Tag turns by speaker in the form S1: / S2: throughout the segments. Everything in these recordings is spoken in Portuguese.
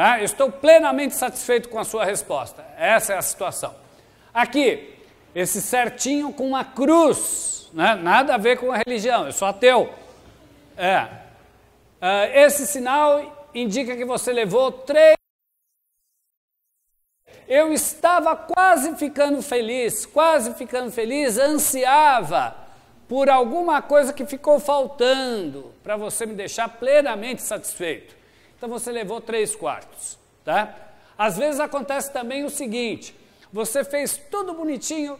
S1: Ah, estou plenamente satisfeito com a sua resposta. Essa é a situação. Aqui, esse certinho com uma cruz, né? nada a ver com a religião, eu sou ateu. É. Uh, esse sinal indica que você levou três. Eu estava quase ficando feliz, quase ficando feliz, ansiava por alguma coisa que ficou faltando para você me deixar plenamente satisfeito. Então você levou três quartos, tá? Às vezes acontece também o seguinte: você fez tudo bonitinho,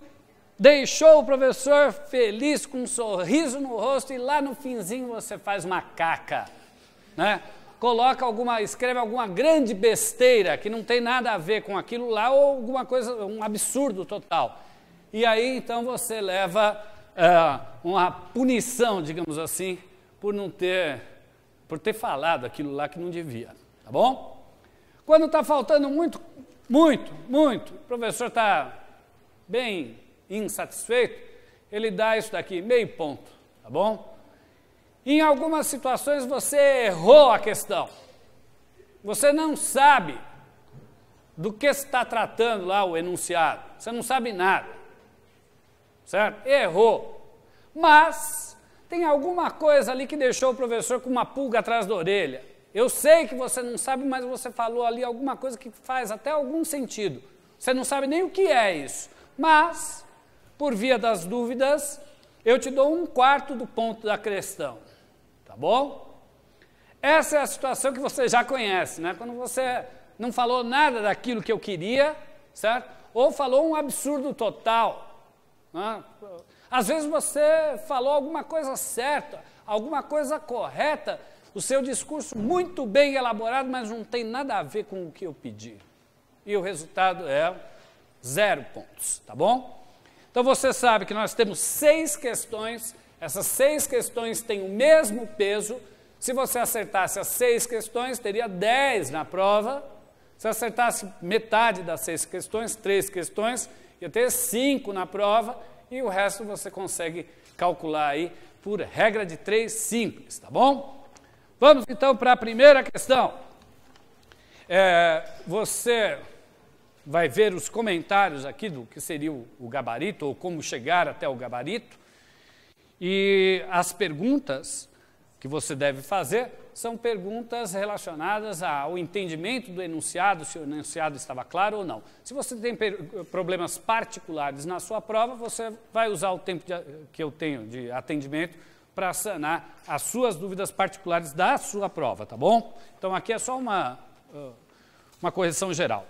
S1: deixou o professor feliz com um sorriso no rosto e lá no finzinho você faz uma caca, né? Coloca alguma, escreve alguma grande besteira que não tem nada a ver com aquilo lá ou alguma coisa, um absurdo total. E aí então você leva uh, uma punição, digamos assim, por não ter por ter falado aquilo lá que não devia, tá bom? Quando está faltando muito, muito, muito, o professor está bem insatisfeito, ele dá isso daqui, meio ponto, tá bom? Em algumas situações você errou a questão. Você não sabe do que está tratando lá o enunciado. Você não sabe nada. Certo? Errou. Mas tem alguma coisa ali que deixou o professor com uma pulga atrás da orelha. Eu sei que você não sabe, mas você falou ali alguma coisa que faz até algum sentido. Você não sabe nem o que é isso. Mas, por via das dúvidas, eu te dou um quarto do ponto da questão. Tá bom? Essa é a situação que você já conhece, né? Quando você não falou nada daquilo que eu queria, certo? Ou falou um absurdo total. Né? Às vezes você falou alguma coisa certa, alguma coisa correta, o seu discurso muito bem elaborado, mas não tem nada a ver com o que eu pedi. E o resultado é zero pontos, tá bom? Então você sabe que nós temos seis questões, essas seis questões têm o mesmo peso. Se você acertasse as seis questões, teria dez na prova. Se acertasse metade das seis questões, três questões, ia ter cinco na prova e o resto você consegue calcular aí por regra de três simples, tá bom? Vamos então para a primeira questão. É, você vai ver os comentários aqui do que seria o, o gabarito ou como chegar até o gabarito e as perguntas que você deve fazer são perguntas relacionadas ao entendimento do enunciado, se o enunciado estava claro ou não. Se você tem problemas particulares na sua prova, você vai usar o tempo de, que eu tenho de atendimento para sanar as suas dúvidas particulares da sua prova, tá bom? Então aqui é só uma, ah, uma correção geral.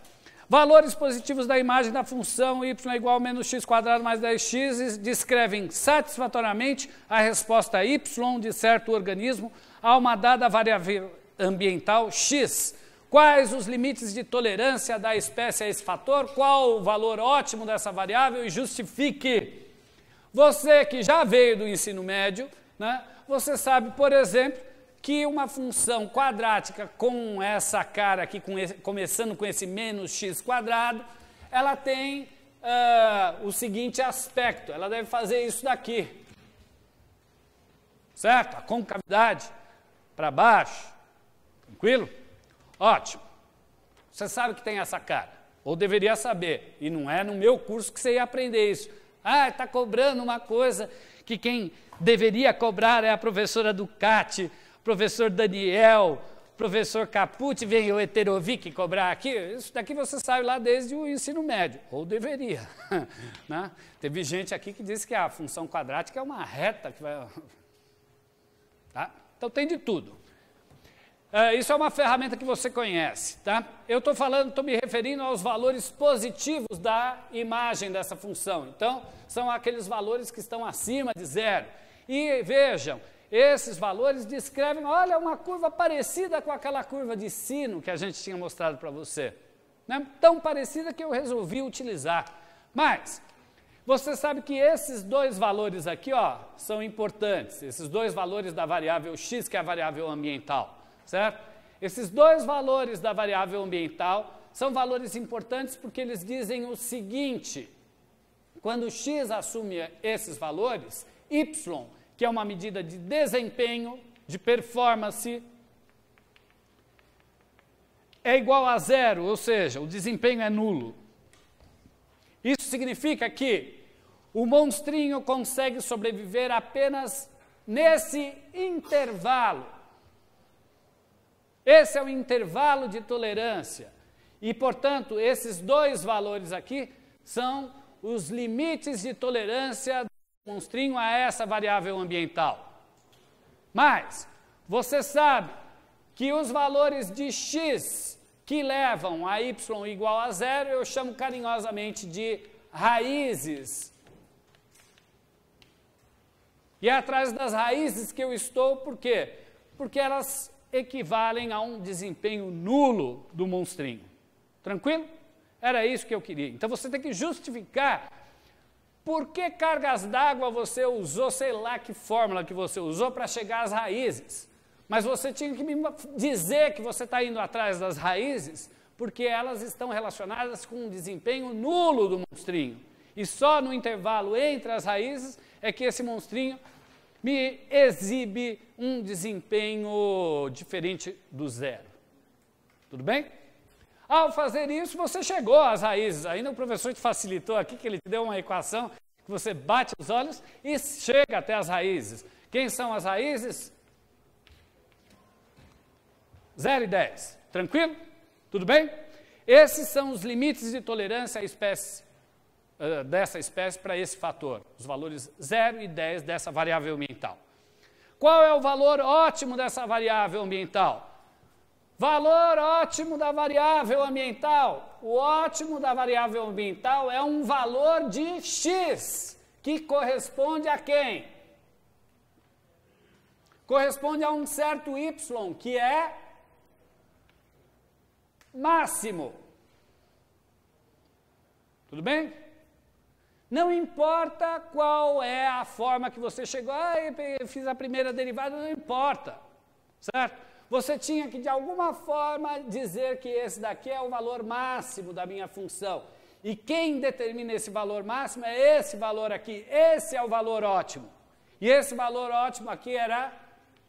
S1: Valores positivos da imagem da função y é igual a menos x quadrado mais 10x descrevem satisfatoriamente a resposta y de certo organismo a uma dada variável ambiental x. Quais os limites de tolerância da espécie a esse fator? Qual o valor ótimo dessa variável e justifique? Você que já veio do ensino médio, né, você sabe, por exemplo, que uma função quadrática com essa cara aqui, com esse, começando com esse menos x quadrado, ela tem uh, o seguinte aspecto, ela deve fazer isso daqui, certo? A concavidade para baixo, tranquilo? Ótimo. Você sabe que tem essa cara, ou deveria saber, e não é no meu curso que você ia aprender isso. Ah, está cobrando uma coisa que quem deveria cobrar é a professora Ducati, professor Daniel, professor Capucci, vem o Eterovic cobrar aqui. Isso daqui você sabe lá desde o ensino médio, ou deveria. né? Teve gente aqui que disse que a função quadrática é uma reta que vai. Tá? Então tem de tudo. É, isso é uma ferramenta que você conhece, tá? Eu estou falando, estou me referindo aos valores positivos da imagem dessa função. Então, são aqueles valores que estão acima de zero. E vejam, esses valores descrevem, olha, uma curva parecida com aquela curva de sino que a gente tinha mostrado para você. Né? Tão parecida que eu resolvi utilizar. Mas, você sabe que esses dois valores aqui ó, são importantes, esses dois valores da variável x, que é a variável ambiental, certo? Esses dois valores da variável ambiental são valores importantes porque eles dizem o seguinte: quando x assume esses valores, y que é uma medida de desempenho, de performance, é igual a zero, ou seja, o desempenho é nulo. Isso significa que o monstrinho consegue sobreviver apenas nesse intervalo. Esse é o intervalo de tolerância. E, portanto, esses dois valores aqui são os limites de tolerância monstrinho a essa variável ambiental. Mas você sabe que os valores de x que levam a y igual a zero, eu chamo carinhosamente de raízes. E é atrás das raízes que eu estou, por quê? Porque elas equivalem a um desempenho nulo do monstrinho. Tranquilo? Era isso que eu queria. Então você tem que justificar por que cargas d'água você usou, sei lá que fórmula que você usou para chegar às raízes? Mas você tinha que me dizer que você está indo atrás das raízes, porque elas estão relacionadas com um desempenho nulo do monstrinho. E só no intervalo entre as raízes é que esse monstrinho me exibe um desempenho diferente do zero. Tudo bem? Ao fazer isso, você chegou às raízes. Ainda o professor te facilitou aqui, que ele te deu uma equação que você bate os olhos e chega até as raízes. Quem são as raízes? 0 e 10. Tranquilo? Tudo bem? Esses são os limites de tolerância à espécie, uh, dessa espécie para esse fator, os valores 0 e 10 dessa variável ambiental. Qual é o valor ótimo dessa variável ambiental? Valor ótimo da variável ambiental. O ótimo da variável ambiental é um valor de x, que corresponde a quem? Corresponde a um certo y, que é máximo. Tudo bem? Não importa qual é a forma que você chegou, ah, eu fiz a primeira derivada, não importa, certo? Você tinha que, de alguma forma, dizer que esse daqui é o valor máximo da minha função. E quem determina esse valor máximo é esse valor aqui. Esse é o valor ótimo. E esse valor ótimo aqui era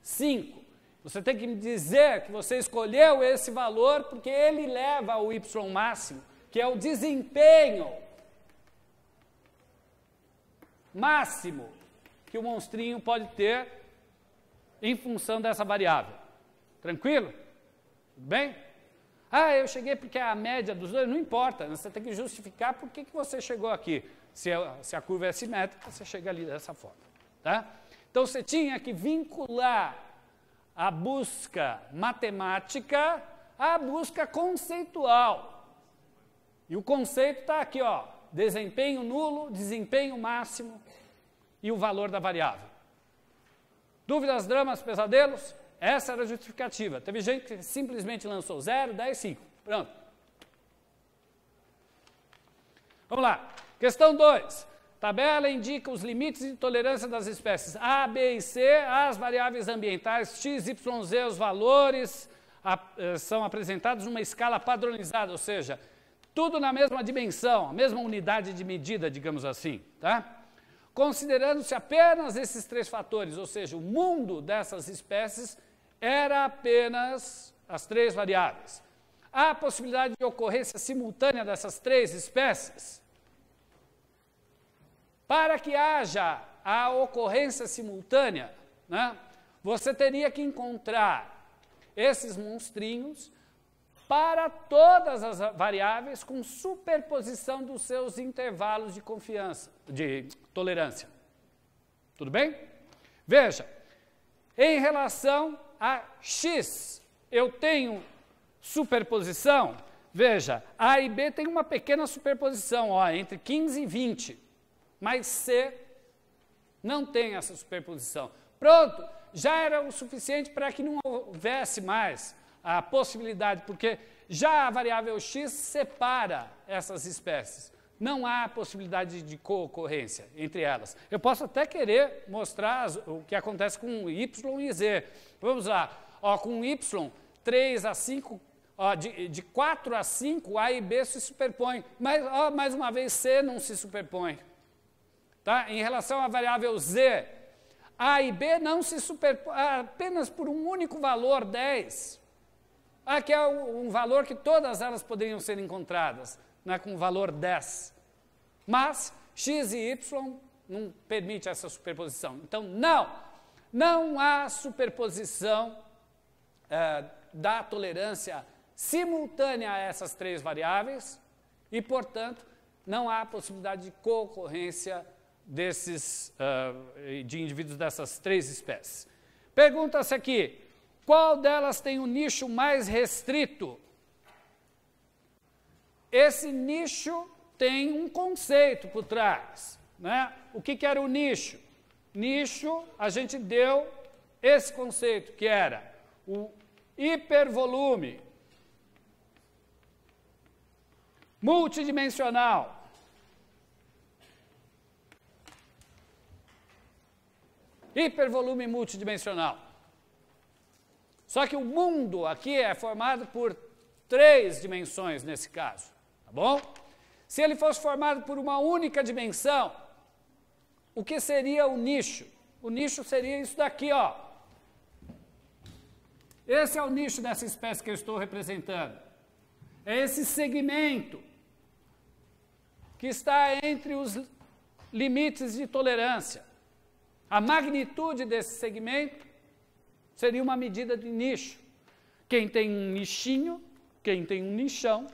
S1: 5. Você tem que me dizer que você escolheu esse valor porque ele leva ao Y máximo, que é o desempenho máximo que o monstrinho pode ter em função dessa variável. Tranquilo? Tudo bem? Ah, eu cheguei porque a média dos dois, não importa, né? você tem que justificar por que, que você chegou aqui. Se a, é, se a curva é simétrica, você chega ali dessa forma. Tá? Então você tinha que vincular a busca matemática à busca conceitual. E o conceito está aqui, ó, desempenho nulo, desempenho máximo e o valor da variável. Dúvidas, dramas, pesadelos? Essa era a justificativa. Teve gente que simplesmente lançou 0, 10, 5. Pronto. Vamos lá. Questão 2. Tabela indica os limites de tolerância das espécies A, B e C, as variáveis ambientais X, Y, Z, os valores a, eh, são apresentados numa escala padronizada, ou seja, tudo na mesma dimensão, a mesma unidade de medida, digamos assim, tá? Considerando-se apenas esses três fatores, ou seja, o mundo dessas espécies era apenas as três variáveis. Há a possibilidade de ocorrência simultânea dessas três espécies? Para que haja a ocorrência simultânea, né, você teria que encontrar esses monstrinhos para todas as variáveis com superposição dos seus intervalos de confiança, de tolerância. Tudo bem? Veja, em relação a X. Eu tenho superposição. Veja, A e B tem uma pequena superposição, ó, entre 15 e 20. Mas C não tem essa superposição. Pronto, já era o suficiente para que não houvesse mais a possibilidade, porque já a variável x separa essas espécies não há possibilidade de concorrência entre elas. Eu posso até querer mostrar o que acontece com Y e Z. Vamos lá, ó, com Y, 3 a 5, ó, de, de 4 a 5, A e B se superpõem, mas ó, mais uma vez C não se superpõe. Tá? Em relação à variável Z, A e B não se superpõem ah, apenas por um único valor, 10. Aqui ah, é um valor que todas elas poderiam ser encontradas né, com o valor 10. Mas x e y não permite essa superposição. Então, não, não há superposição é, da tolerância simultânea a essas três variáveis e, portanto, não há possibilidade de concorrência desses, uh, de indivíduos dessas três espécies. Pergunta-se aqui, qual delas tem o um nicho mais restrito? Esse nicho tem um conceito por trás. Né? O que, que era o nicho? Nicho, a gente deu esse conceito, que era o hipervolume multidimensional. Hipervolume multidimensional. Só que o mundo aqui é formado por três dimensões nesse caso. Tá bom? Se ele fosse formado por uma única dimensão, o que seria o nicho? O nicho seria isso daqui, ó. Esse é o nicho dessa espécie que eu estou representando. É esse segmento que está entre os limites de tolerância. A magnitude desse segmento seria uma medida de nicho. Quem tem um nichinho, quem tem um nichão,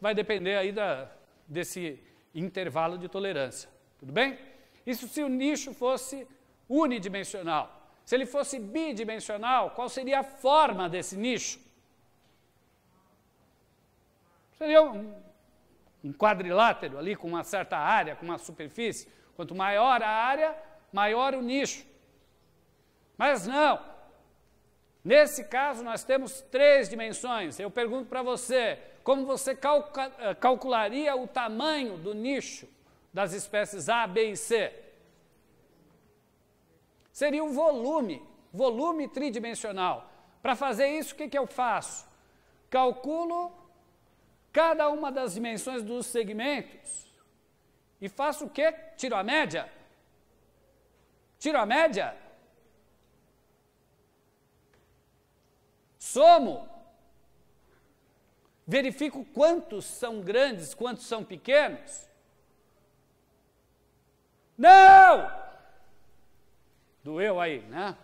S1: vai depender aí da, desse intervalo de tolerância. Tudo bem? Isso se o nicho fosse unidimensional. Se ele fosse bidimensional, qual seria a forma desse nicho? Seria um, um quadrilátero ali com uma certa área, com uma superfície. Quanto maior a área, maior o nicho. Mas não. Nesse caso, nós temos três dimensões. Eu pergunto para você: como você eh, calcularia o tamanho do nicho das espécies A, B e C? Seria um volume, volume tridimensional. Para fazer isso, o que, que eu faço? Calculo cada uma das dimensões dos segmentos e faço o quê? Tiro a média. Tiro a média. Somo verifico quantos são grandes, quantos são pequenos. Não! Doeu aí, né?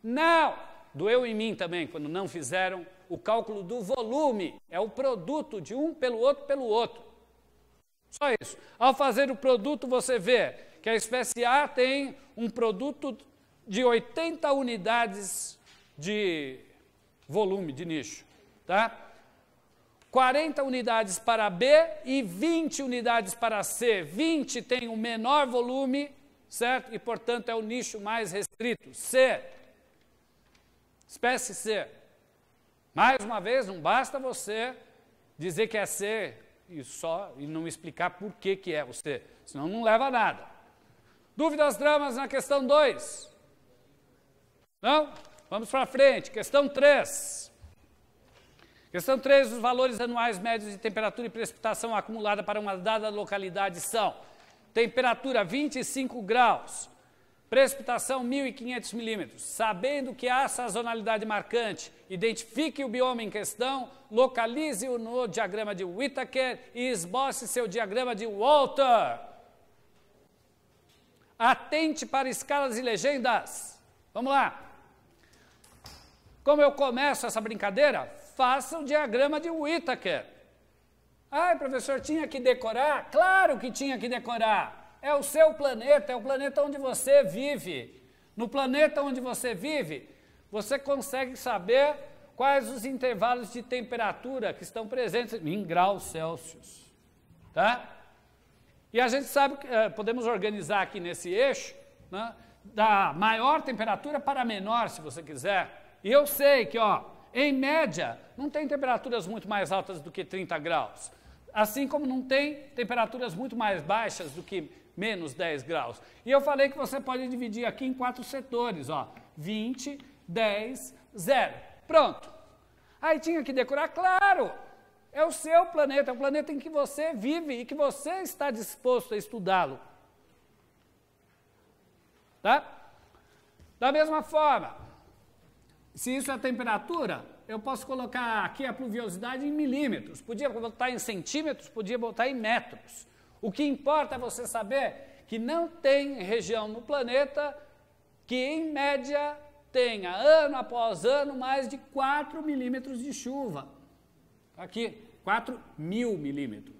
S1: Não! Doeu em mim também, quando não fizeram o cálculo do volume. É o produto de um pelo outro pelo outro. Só isso. Ao fazer o produto, você vê que a espécie A tem um produto de 80 unidades de volume de nicho, tá? 40 unidades para B e 20 unidades para C. 20 tem o menor volume, certo? E, portanto, é o nicho mais restrito. C. Espécie C. Mais uma vez, não basta você dizer que é C e só e não explicar por que, que é o C, senão não leva a nada. Dúvidas, dramas na questão 2? Não? Vamos para frente. Questão 3. Questão 3, os valores anuais médios de temperatura e precipitação acumulada para uma dada localidade são: temperatura 25 graus, precipitação 1.500 milímetros. Sabendo que há sazonalidade marcante, identifique o bioma em questão, localize-o no diagrama de Whittaker e esboce seu diagrama de Walter. Atente para escalas e legendas. Vamos lá. Como eu começo essa brincadeira? Faça o diagrama de Whittaker. Ai, professor, tinha que decorar? Claro que tinha que decorar. É o seu planeta, é o planeta onde você vive. No planeta onde você vive, você consegue saber quais os intervalos de temperatura que estão presentes em graus Celsius. Tá? E a gente sabe que eh, podemos organizar aqui nesse eixo, né, da maior temperatura para a menor, se você quiser. E eu sei que, ó, em média, não tem temperaturas muito mais altas do que 30 graus. Assim como não tem temperaturas muito mais baixas do que menos 10 graus. E eu falei que você pode dividir aqui em quatro setores, ó, 20, 10, 0. Pronto. Aí tinha que decorar, claro. É o seu planeta, é o planeta em que você vive e que você está disposto a estudá-lo. Tá? Da mesma forma, se isso é temperatura, eu posso colocar aqui a pluviosidade em milímetros, podia botar em centímetros, podia botar em metros. O que importa é você saber que não tem região no planeta que, em média, tenha ano após ano mais de 4 milímetros de chuva. Aqui, 4 mil milímetros.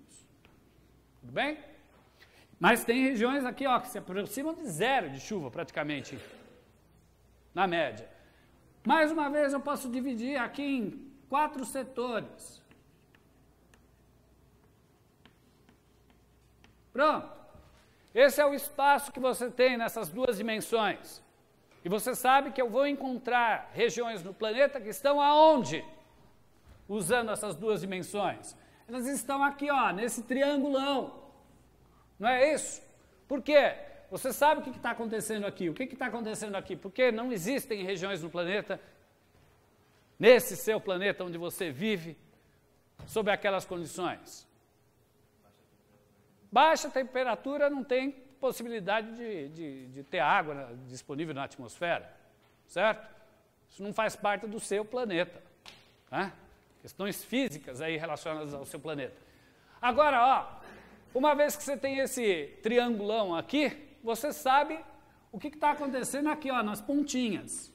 S1: Tudo bem? Mas tem regiões aqui ó, que se aproximam de zero de chuva praticamente, na média. Mais uma vez, eu posso dividir aqui em quatro setores. Pronto. Esse é o espaço que você tem nessas duas dimensões. E você sabe que eu vou encontrar regiões no planeta que estão aonde? Usando essas duas dimensões. Elas estão aqui, ó, nesse triangulão. Não é isso? Por quê? Você sabe o que está acontecendo aqui, o que está acontecendo aqui, porque não existem regiões no planeta, nesse seu planeta onde você vive, sob aquelas condições. Baixa temperatura não tem possibilidade de, de, de ter água disponível na atmosfera, certo? Isso não faz parte do seu planeta. Né? Questões físicas aí relacionadas ao seu planeta. Agora, ó, uma vez que você tem esse triangulão aqui, você sabe o que está acontecendo aqui, ó, nas pontinhas.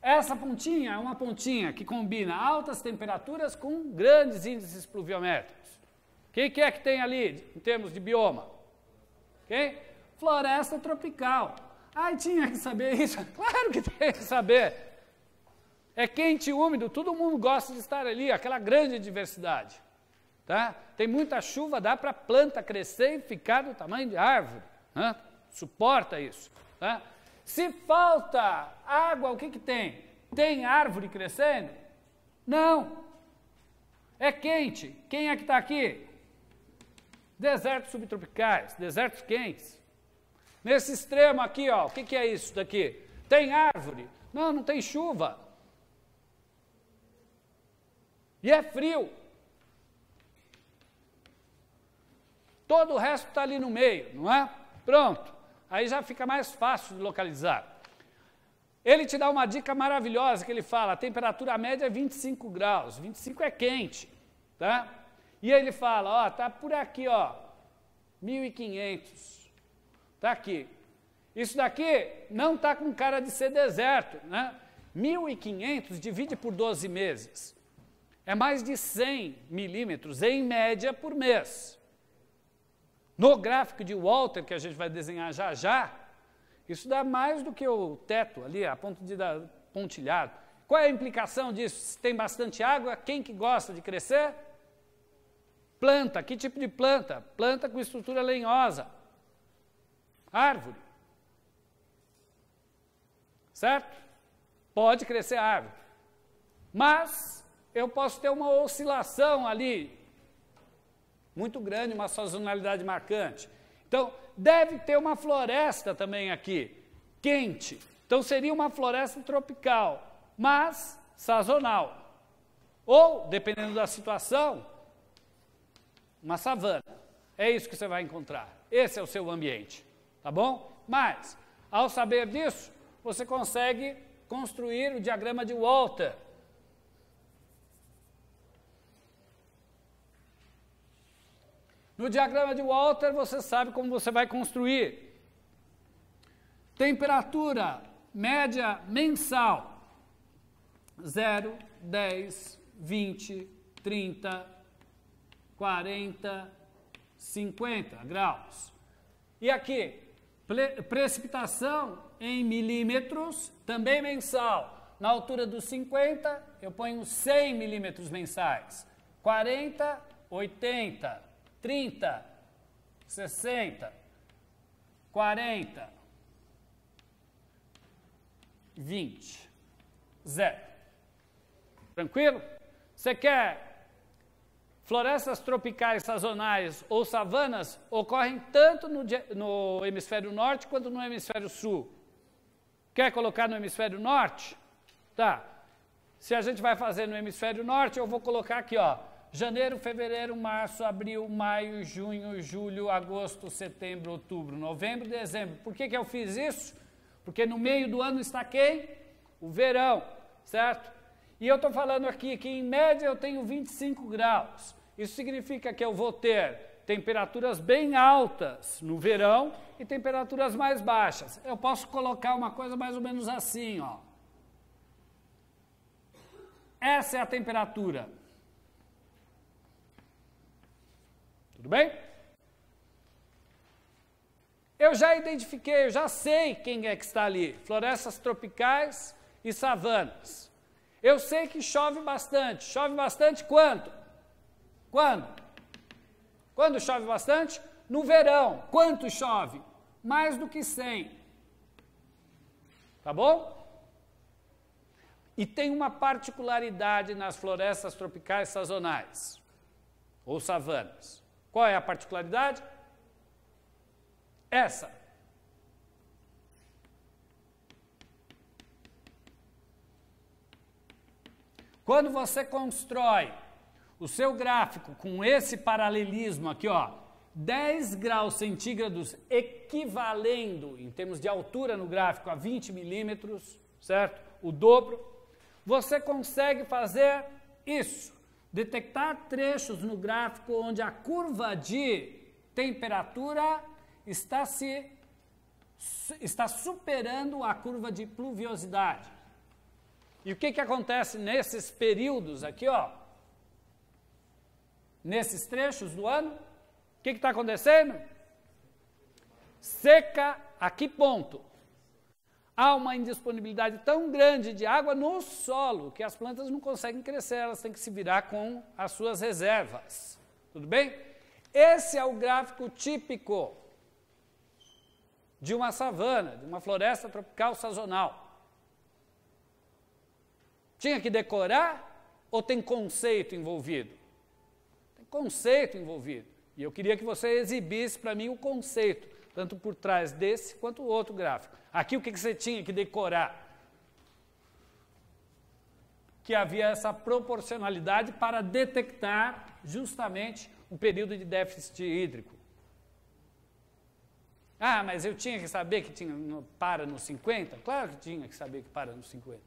S1: Essa pontinha é uma pontinha que combina altas temperaturas com grandes índices pluviométricos. O que, que, é que tem ali em termos de bioma? Okay? Floresta tropical. Ai, tinha que saber isso? Claro que tem que saber. É quente e úmido, todo mundo gosta de estar ali, aquela grande diversidade. Tá? Tem muita chuva, dá para a planta crescer e ficar do tamanho de árvore. Suporta isso. Se falta água, o que, que tem? Tem árvore crescendo? Não. É quente. Quem é que está aqui? Desertos subtropicais, desertos quentes. Nesse extremo aqui, ó, o que, que é isso daqui? Tem árvore? Não, não tem chuva. E é frio. Todo o resto está ali no meio, não é? Pronto. Aí já fica mais fácil de localizar. Ele te dá uma dica maravilhosa que ele fala: a temperatura média é 25 graus, 25 é quente, tá? E aí ele fala: ó, tá por aqui, ó, 1500. Tá aqui. Isso daqui não tá com cara de ser deserto, né? 1500 divide por 12 meses. É mais de 100 milímetros em média por mês. No gráfico de Walter, que a gente vai desenhar já já, isso dá mais do que o teto ali, a ponto de dar pontilhado. Qual é a implicação disso? Se tem bastante água, quem que gosta de crescer? Planta, que tipo de planta? Planta com estrutura lenhosa. Árvore. Certo? Pode crescer árvore. Mas eu posso ter uma oscilação ali muito grande, uma sazonalidade marcante. Então, deve ter uma floresta também aqui, quente. Então, seria uma floresta tropical, mas sazonal. Ou, dependendo da situação, uma savana. É isso que você vai encontrar. Esse é o seu ambiente, tá bom? Mas, ao saber disso, você consegue construir o diagrama de Walter No diagrama de Walter, você sabe como você vai construir. Temperatura média mensal: 0, 10, 20, 30, 40, 50 graus. E aqui, precipitação em milímetros, também mensal. Na altura dos 50, eu ponho 100 milímetros mensais. 40, 80. 30, 60, 40, 20, zero. Tranquilo? Você quer florestas tropicais sazonais ou savanas ocorrem tanto no, no hemisfério norte quanto no hemisfério sul. Quer colocar no hemisfério norte? Tá. Se a gente vai fazer no hemisfério norte, eu vou colocar aqui, ó, janeiro, fevereiro, março, abril, maio, junho, julho, agosto, setembro, outubro, novembro, dezembro. Por que, que eu fiz isso? Porque no meio do ano está quem? O verão, certo? E eu estou falando aqui que em média eu tenho 25 graus. Isso significa que eu vou ter temperaturas bem altas no verão e temperaturas mais baixas. Eu posso colocar uma coisa mais ou menos assim, ó. Essa é a temperatura Tudo bem? Eu já identifiquei, eu já sei quem é que está ali: florestas tropicais e savanas. Eu sei que chove bastante. Chove bastante quando? Quando? Quando chove bastante? No verão. Quanto chove? Mais do que 100. Tá bom? E tem uma particularidade nas florestas tropicais sazonais ou savanas. Qual é a particularidade? Essa. Quando você constrói o seu gráfico com esse paralelismo aqui, ó, 10 graus centígrados equivalendo, em termos de altura no gráfico, a 20 milímetros, certo? O dobro, você consegue fazer isso detectar trechos no gráfico onde a curva de temperatura está se está superando a curva de pluviosidade. E o que, que acontece nesses períodos aqui, ó? Nesses trechos do ano? O que está acontecendo? Seca a que ponto? há uma indisponibilidade tão grande de água no solo que as plantas não conseguem crescer, elas têm que se virar com as suas reservas. Tudo bem? Esse é o gráfico típico de uma savana, de uma floresta tropical sazonal. Tinha que decorar ou tem conceito envolvido? Tem conceito envolvido. E eu queria que você exibisse para mim o conceito tanto por trás desse quanto o outro gráfico. Aqui o que, que você tinha que decorar? Que havia essa proporcionalidade para detectar justamente um período de déficit hídrico. Ah, mas eu tinha que saber que tinha no, para nos 50? Claro que tinha que saber que para nos 50.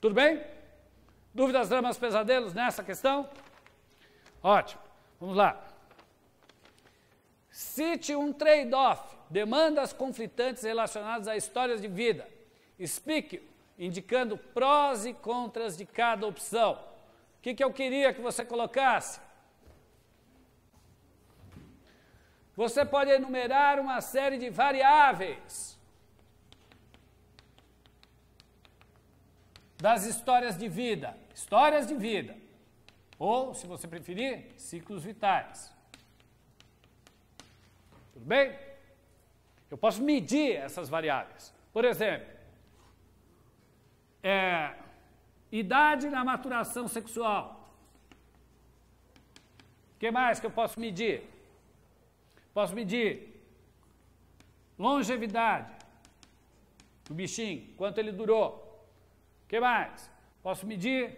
S1: Tudo bem? Dúvidas, dramas, pesadelos nessa questão? Ótimo. Vamos lá. Cite um trade-off, demandas conflitantes relacionadas a histórias de vida. Explique, indicando prós e contras de cada opção. O que, que eu queria que você colocasse? Você pode enumerar uma série de variáveis das histórias de vida. Histórias de vida. Ou, se você preferir, ciclos vitais. Tudo bem? Eu posso medir essas variáveis. Por exemplo, é, idade na maturação sexual. O que mais que eu posso medir? Posso medir longevidade do bichinho, quanto ele durou. O que mais? Posso medir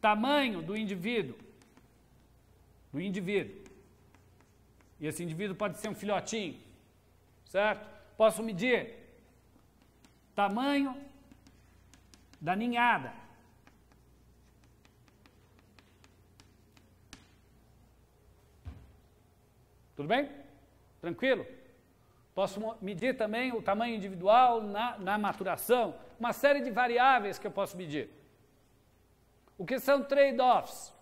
S1: tamanho do indivíduo. Do indivíduo. E esse indivíduo pode ser um filhotinho, certo? Posso medir tamanho da ninhada. Tudo bem? Tranquilo? Posso medir também o tamanho individual na, na maturação, uma série de variáveis que eu posso medir. O que são trade-offs?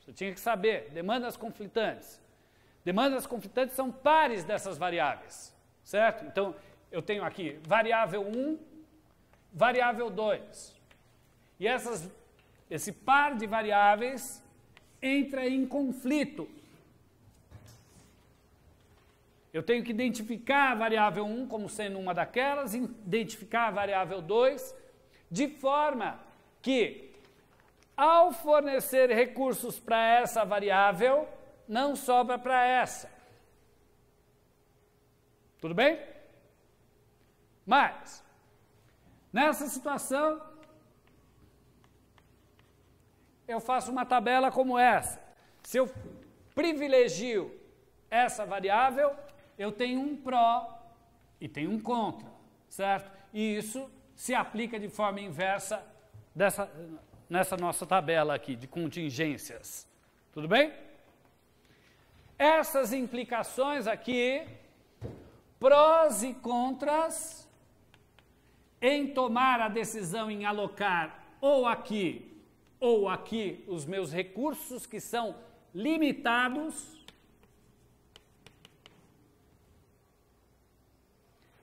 S1: Você tinha que saber, demandas conflitantes. Demandas conflitantes são pares dessas variáveis, certo? Então, eu tenho aqui variável 1, variável 2. E essas, esse par de variáveis entra em conflito. Eu tenho que identificar a variável 1 como sendo uma daquelas, identificar a variável 2, de forma que, ao fornecer recursos para essa variável, não sobra para essa. Tudo bem? Mas, nessa situação, eu faço uma tabela como essa. Se eu privilegio essa variável, eu tenho um pró e tenho um contra, certo? E isso se aplica de forma inversa dessa, nessa nossa tabela aqui de contingências. Tudo bem? essas implicações aqui, prós e contras, em tomar a decisão em alocar ou aqui ou aqui os meus recursos que são limitados,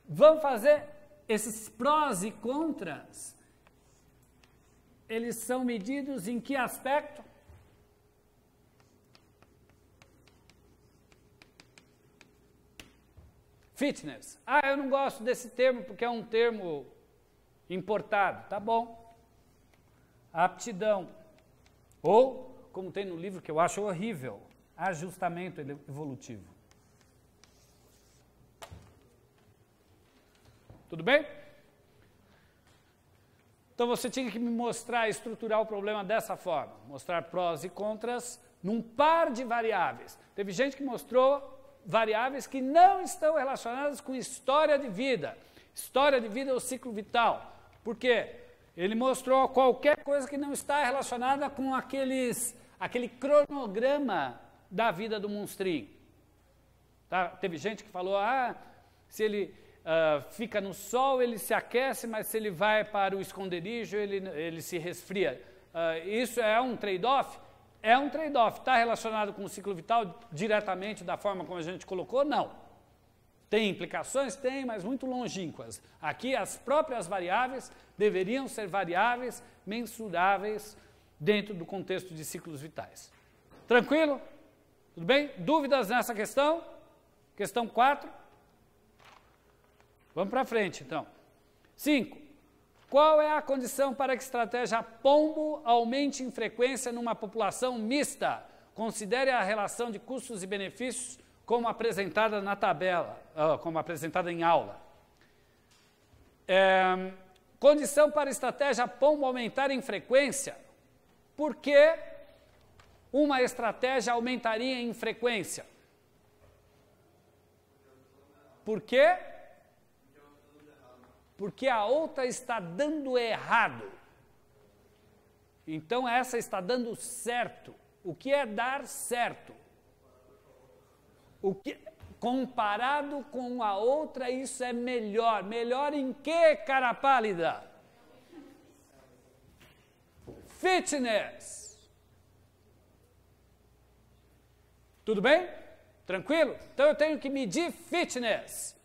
S1: vão fazer esses prós e contras, eles são medidos em que aspecto? Fitness. Ah, eu não gosto desse termo porque é um termo importado. Tá bom. Aptidão. Ou, como tem no livro que eu acho horrível, ajustamento evolutivo. Tudo bem? Então você tinha que me mostrar, estruturar o problema dessa forma: mostrar prós e contras num par de variáveis. Teve gente que mostrou variáveis que não estão relacionadas com história de vida. História de vida é o ciclo vital. Por quê? Ele mostrou qualquer coisa que não está relacionada com aqueles, aquele cronograma da vida do monstrinho. Tá? Teve gente que falou, ah, se ele Uh, fica no sol, ele se aquece, mas se ele vai para o esconderijo, ele, ele se resfria. Uh, isso é um trade-off? É um trade-off. Está relacionado com o ciclo vital diretamente da forma como a gente colocou? Não. Tem implicações? Tem, mas muito longínquas. Aqui as próprias variáveis deveriam ser variáveis mensuráveis dentro do contexto de ciclos vitais. Tranquilo? Tudo bem? Dúvidas nessa questão? Questão 4? Vamos para frente então. 5. Qual é a condição para que a estratégia pombo aumente em frequência numa população mista? Considere a relação de custos e benefícios como apresentada na tabela, ah, como apresentada em aula. É, condição para a estratégia pombo aumentar em frequência, porque uma estratégia aumentaria em frequência. Por quê? porque a outra está dando errado. Então essa está dando certo. O que é dar certo? O que comparado com a outra isso é melhor. Melhor em que, cara pálida? Fitness. Tudo bem? Tranquilo? Então eu tenho que medir fitness.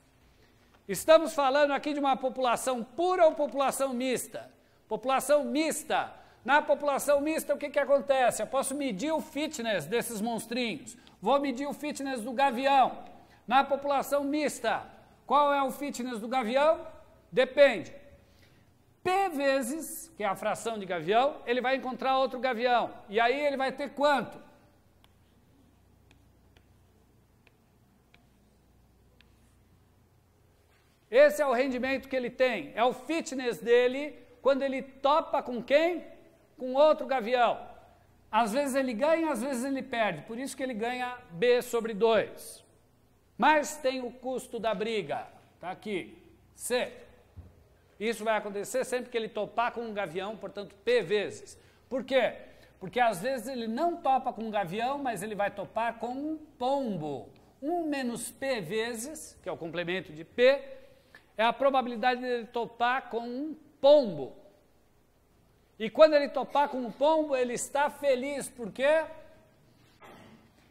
S1: Estamos falando aqui de uma população pura ou população mista? População mista. Na população mista, o que, que acontece? Eu posso medir o fitness desses monstrinhos. Vou medir o fitness do gavião. Na população mista, qual é o fitness do gavião? Depende. P vezes, que é a fração de gavião, ele vai encontrar outro gavião. E aí ele vai ter quanto? Esse é o rendimento que ele tem, é o fitness dele quando ele topa com quem? Com outro gavião. Às vezes ele ganha, às vezes ele perde, por isso que ele ganha B sobre 2. Mas tem o custo da briga, está aqui, C. Isso vai acontecer sempre que ele topar com um gavião, portanto, P vezes. Por quê? Porque às vezes ele não topa com um gavião, mas ele vai topar com um pombo. 1 menos P vezes, que é o complemento de P, é a probabilidade dele topar com um pombo. E quando ele topar com um pombo, ele está feliz, porque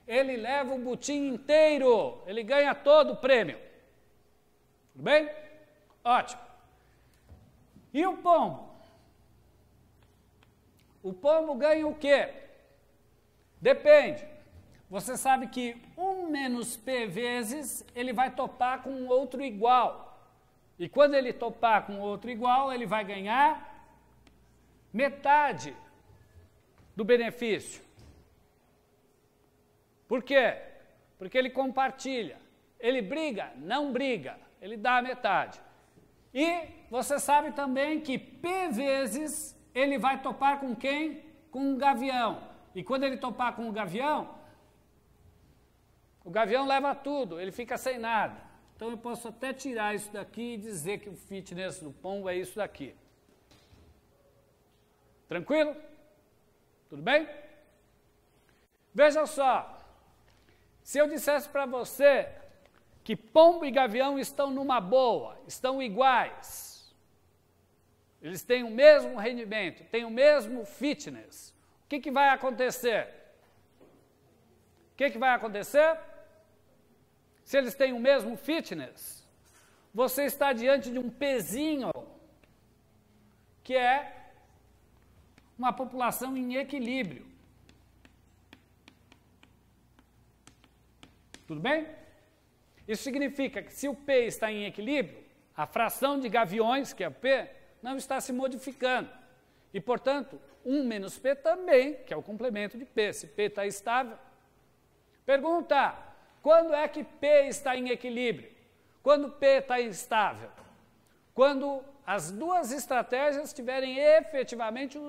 S1: ele leva o butim inteiro, ele ganha todo o prêmio. Tudo bem? Ótimo. E o pombo? O pombo ganha o quê? Depende. Você sabe que um menos P vezes ele vai topar com outro igual. E quando ele topar com outro igual, ele vai ganhar metade do benefício. Por quê? Porque ele compartilha. Ele briga, não briga. Ele dá a metade. E você sabe também que P vezes ele vai topar com quem? Com um gavião. E quando ele topar com o gavião, o gavião leva tudo, ele fica sem nada. Então eu posso até tirar isso daqui e dizer que o fitness do pombo é isso daqui. Tranquilo? Tudo bem? Veja só. Se eu dissesse para você que pombo e gavião estão numa boa, estão iguais, eles têm o mesmo rendimento, têm o mesmo fitness, o que, que vai acontecer? O que, que vai acontecer? se eles têm o mesmo fitness, você está diante de um pezinho, que é uma população em equilíbrio. Tudo bem? Isso significa que se o P está em equilíbrio, a fração de gaviões, que é o P, não está se modificando. E, portanto, 1 menos P também, que é o complemento de P. Se P está estável. Pergunta: quando é que P está em equilíbrio? Quando P está instável? Quando as duas estratégias tiverem efetivamente o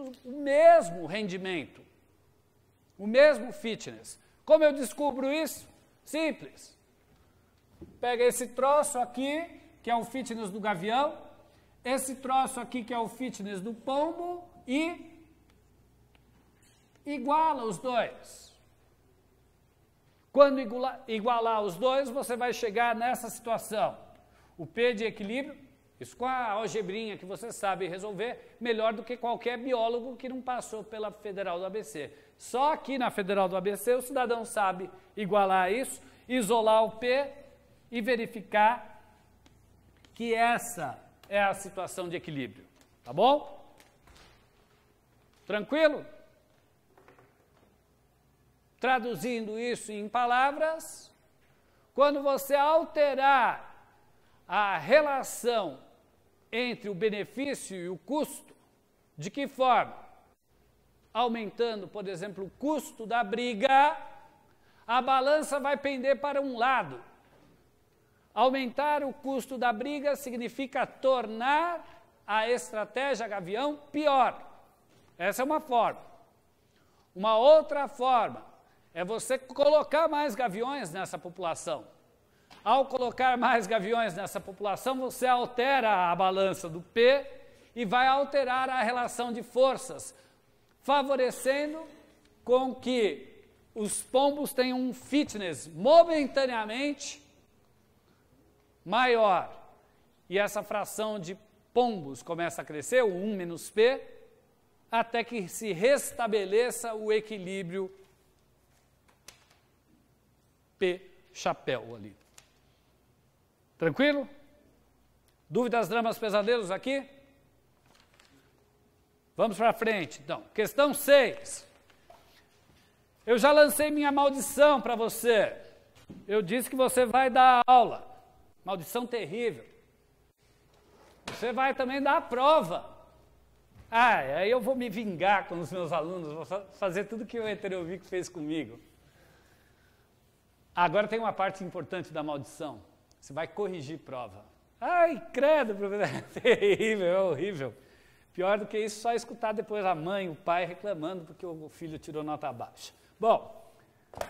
S1: mesmo rendimento, o mesmo fitness. Como eu descubro isso? Simples. Pega esse troço aqui, que é o fitness do gavião, esse troço aqui, que é o fitness do pombo, e iguala os dois. Quando igualar os dois, você vai chegar nessa situação. O P de equilíbrio, isso com a algebrinha que você sabe resolver, melhor do que qualquer biólogo que não passou pela Federal do ABC. Só aqui na Federal do ABC o cidadão sabe igualar isso, isolar o P e verificar que essa é a situação de equilíbrio. Tá bom? Tranquilo? Traduzindo isso em palavras, quando você alterar a relação entre o benefício e o custo, de que forma? Aumentando, por exemplo, o custo da briga, a balança vai pender para um lado. Aumentar o custo da briga significa tornar a estratégia Gavião pior. Essa é uma forma. Uma outra forma é você colocar mais gaviões nessa população. Ao colocar mais gaviões nessa população, você altera a balança do P e vai alterar a relação de forças, favorecendo com que os pombos tenham um fitness momentaneamente maior. E essa fração de pombos começa a crescer, o 1 menos P, até que se restabeleça o equilíbrio P chapéu ali. Tranquilo? Dúvidas, dramas, pesadelos aqui? Vamos para frente, então. Questão 6. Eu já lancei minha maldição para você. Eu disse que você vai dar aula. Maldição terrível. Você vai também dar a prova. Ah, aí eu vou me vingar com os meus alunos, vou fazer tudo que o heterovico fez comigo. Agora tem uma parte importante da maldição. Você vai corrigir prova. Ai, credo, professor, é terrível, é horrível. Pior do que isso, só escutar depois a mãe, o pai reclamando porque o filho tirou nota baixa. Bom,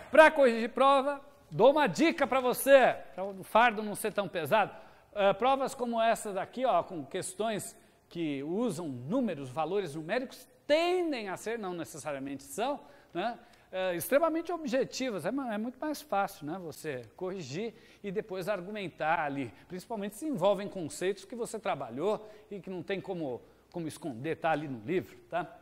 S1: para corrigir prova, dou uma dica para você, para o fardo não ser tão pesado. Uh, provas como essa daqui, ó, com questões que usam números, valores numéricos, tendem a ser, não necessariamente são, né? é, extremamente objetivas, é, é, muito mais fácil né, você corrigir e depois argumentar ali, principalmente se envolvem conceitos que você trabalhou e que não tem como, como esconder, está ali no livro. Tá?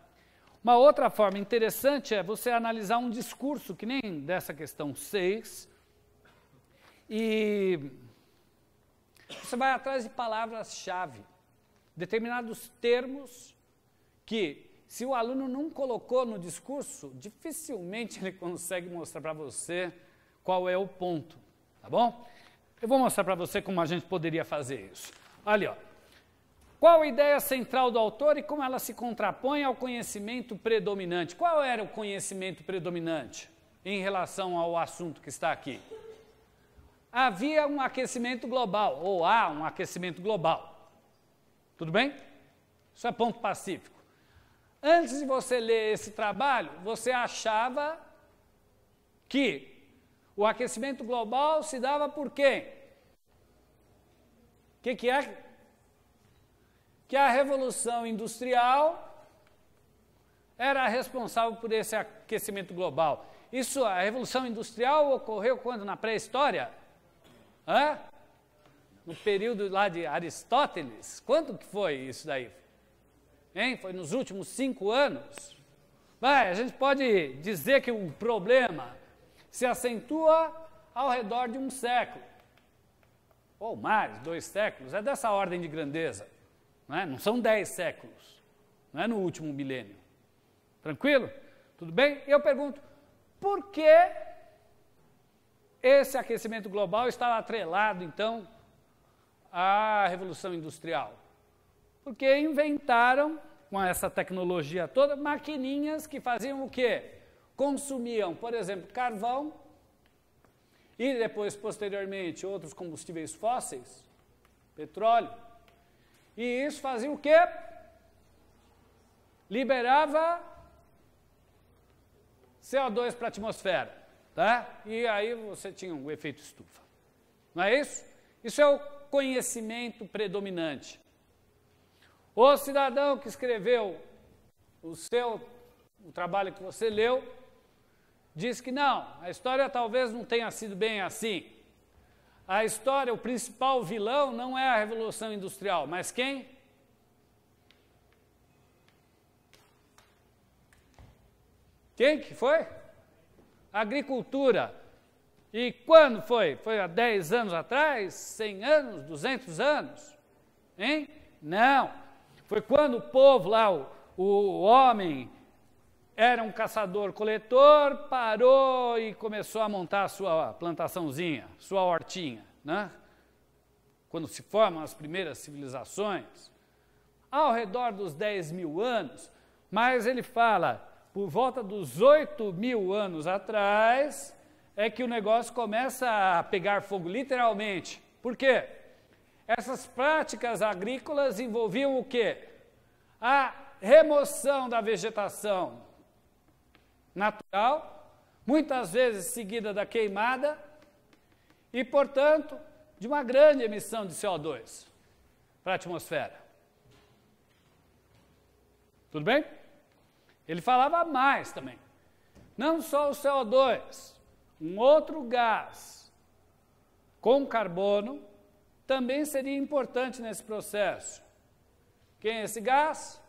S1: Uma outra forma interessante é você analisar um discurso, que nem dessa questão 6, e você vai atrás de palavras-chave, determinados termos que se o aluno não colocou no discurso, dificilmente ele consegue mostrar para você qual é o ponto, tá bom? Eu vou mostrar para você como a gente poderia fazer isso. Olha, ó. qual a ideia central do autor e como ela se contrapõe ao conhecimento predominante? Qual era o conhecimento predominante em relação ao assunto que está aqui? Havia um aquecimento global, ou há um aquecimento global. Tudo bem? Isso é ponto pacífico. Antes de você ler esse trabalho, você achava que o aquecimento global se dava por quê? O que, que é? Que a revolução industrial era responsável por esse aquecimento global. Isso, a revolução industrial ocorreu quando? Na pré-história? Hã? No período lá de Aristóteles? Quando que foi isso daí? Hein? Foi nos últimos cinco anos. mas a gente pode dizer que o problema se acentua ao redor de um século, ou mais, dois séculos, é dessa ordem de grandeza. Não, é? não são dez séculos, não é no último milênio. Tranquilo? Tudo bem? Eu pergunto, por que esse aquecimento global está atrelado, então, à Revolução Industrial? Porque inventaram com essa tecnologia toda, maquininhas que faziam o quê? Consumiam, por exemplo, carvão e depois, posteriormente, outros combustíveis fósseis, petróleo. E isso fazia o quê? Liberava CO2 para a atmosfera, tá? E aí você tinha o um efeito estufa. Não é isso? Isso é o conhecimento predominante. O cidadão que escreveu o seu o trabalho que você leu diz que não, a história talvez não tenha sido bem assim. A história, o principal vilão não é a revolução industrial, mas quem? Quem que foi? Agricultura. E quando foi? Foi há 10 anos atrás? 100 anos? 200 anos? Hein? Não. Foi quando o povo lá, o, o homem, era um caçador-coletor, parou e começou a montar a sua plantaçãozinha, sua hortinha. Né? Quando se formam as primeiras civilizações, ao redor dos 10 mil anos, mas ele fala, por volta dos 8 mil anos atrás, é que o negócio começa a pegar fogo, literalmente. Por quê? Essas práticas agrícolas envolviam o quê? A remoção da vegetação natural, muitas vezes seguida da queimada, e, portanto, de uma grande emissão de CO2 para a atmosfera. Tudo bem? Ele falava mais também. Não só o CO2, um outro gás com carbono também seria importante nesse processo. Quem é esse gás?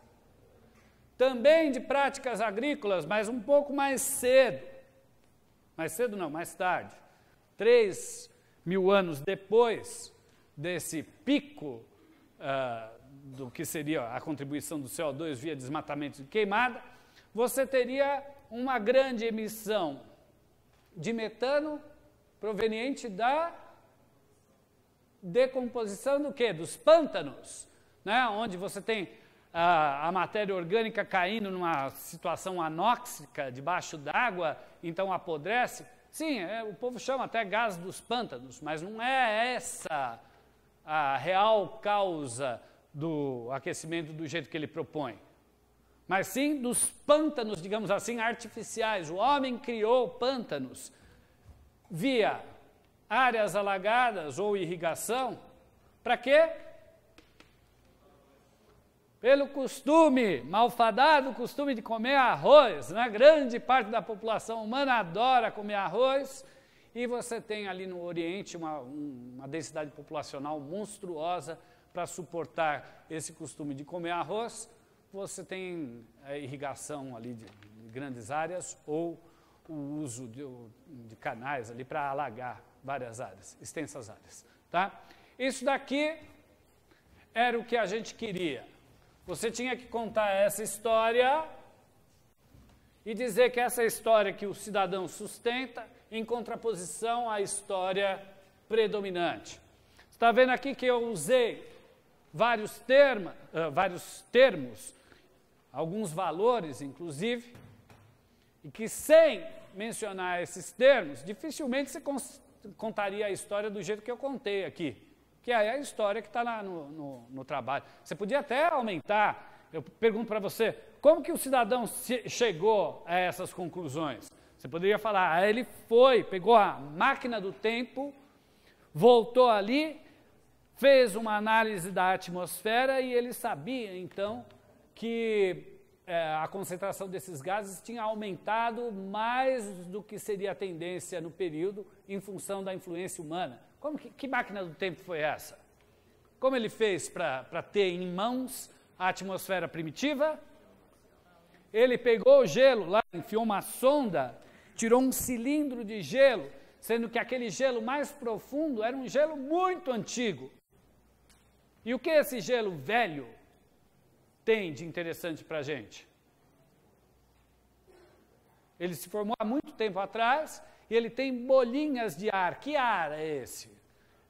S1: Também de práticas agrícolas, mas um pouco mais cedo. Mais cedo não, mais tarde. Três mil anos depois desse pico uh, do que seria a contribuição do CO2 via desmatamento e queimada, você teria uma grande emissão de metano proveniente da decomposição do quê? Dos pântanos, né? onde você tem a, ah, a matéria orgânica caindo numa situação anóxica debaixo d'água, então apodrece. Sim, é, o povo chama até gás dos pântanos, mas não é essa a real causa do aquecimento do jeito que ele propõe. Mas sim dos pântanos, digamos assim, artificiais. O homem criou pântanos via áreas alagadas ou irrigação. Para quê? Pelo costume, malfadado costume de comer arroz. Na né? grande parte da população humana adora comer arroz. E você tem ali no Oriente uma, uma densidade populacional monstruosa para suportar esse costume de comer arroz. Você tem a irrigação ali de, de grandes áreas ou o uso de, de canais ali para alagar várias áreas, extensas áreas. Tá? Isso daqui era o que a gente queria. Você tinha que contar essa história e dizer que essa história que o cidadão sustenta em contraposição à história predominante. Está vendo aqui que eu usei vários, terma, uh, vários termos, alguns valores, inclusive, e que sem mencionar esses termos, dificilmente você contaria a história do jeito que eu contei aqui. Que é a história que está no, no, no, trabalho. Você podia até aumentar. Eu pergunto para você, como que o cidadão chegou a essas conclusões? Você poderia falar, ah, ele foi, pegou a máquina do tempo, voltou ali, fez uma análise da atmosfera e ele sabia então que é, a concentração desses gases tinha aumentado mais do que seria a tendência no período em função da influência humana. Como que, que máquina do tempo foi essa? Como ele fez para ter em mãos a atmosfera primitiva? Ele pegou o gelo lá, enfiou uma sonda, tirou um cilindro de gelo, sendo que aquele gelo mais profundo era um gelo muito antigo. E o que esse gelo velho tem de interessante para a gente? Ele se formou há muito tempo atrás e ele tem bolinhas de ar. Que ar é esse?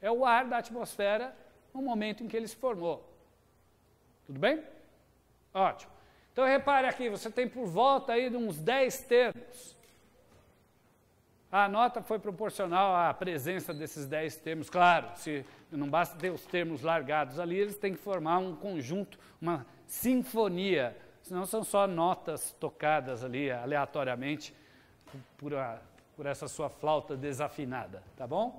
S1: É o ar da atmosfera no momento em que ele se formou. Tudo bem? Ótimo. Então repare aqui, você tem por volta aí de uns 10 termos. A nota foi proporcional à presença desses 10 termos. Claro, se não basta ter os termos largados ali, eles têm que formar um conjunto, uma sinfonia, senão são só notas tocadas ali aleatoriamente por, a, por essa sua flauta desafinada, tá bom?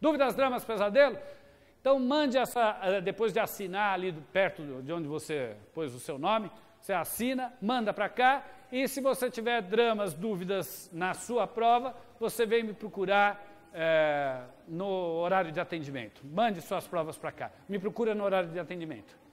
S1: Dúvidas, dramas, pesadelo? Então mande essa, eh, depois de assinar ali perto de onde você pôs o seu nome, você assina, manda para cá e se você tiver dramas, dúvidas na sua prova, você vem me procurar é, no horário de atendimento. Mande suas provas para cá. Me procura no horário de atendimento.